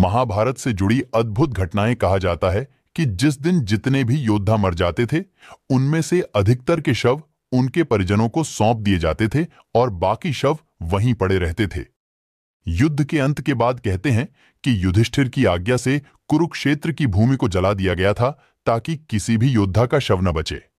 महाभारत से जुड़ी अद्भुत घटनाएं कहा जाता है कि जिस दिन जितने भी योद्धा मर जाते थे उनमें से अधिकतर के शव उनके परिजनों को सौंप दिए जाते थे और बाकी शव वहीं पड़े रहते थे युद्ध के अंत के बाद कहते हैं कि युधिष्ठिर की आज्ञा से कुरुक्षेत्र की भूमि को जला दिया गया था ताकि किसी भी योद्धा का शव न बचे